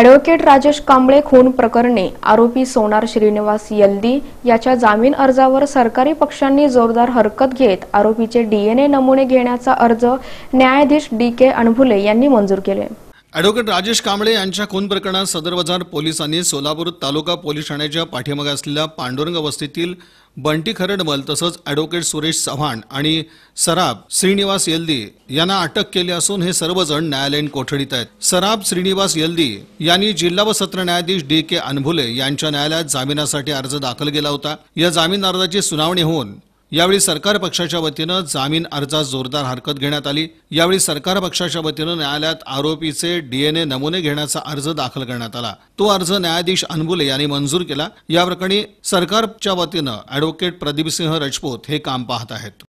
advocate Rajesh Kamble खून प्रकरणी आरोपी सोनार श्रीनिवास यल्दी याच्या जामीन अर्जावर सरकारी पक्षांनी जोरदार हरकत घेत आरोपीचे डीएनए नमुने घेण्याचा अर्ज न्यायाधीश डी के अणभुले यांनी मंजूर केले ॲडव्होकेट राजेश कांबळे यांच्या खून प्रकरणात सदर बाजार पोलिसांनी सोलापूर तालुका पोलीस ठाण्याच्या पाठीमागे असलेल्या पांडुरंग वस्तीतील बंटी खरडमल तसंच ॲडव्होकेट सुरेश चव्हाण आणि सराब श्रीनिवास येल्दी यांना अटक केली असून हे सर्वजण न्यायालयीन कोठडीत आहेत सराब श्रीनिवास येल्दी यांनी जिल्हा व सत्र न्यायाधीश डी के अनभुले यांच्या न्यायालयात जामिनासाठी अर्ज दाखल केला होता या जामीन अर्जाची सुनावणी होऊन यावेळी सरकार पक्षाच्या वतीनं जामीन अर्जात जोरदार हरकत घेण्यात आली यावेळी सरकार पक्षाच्या वतीनं न्यायालयात आरोपीचे डीएनए नमुने घेण्याचा अर्ज दाखल करण्यात आला तो अर्ज न्यायाधीश अनबुले यांनी मंजूर केला या प्रकरणी सरकारच्या वतीनं अॅडव्होकेट प्रदीपसिंह राजपूत हे काम पाहत आहेत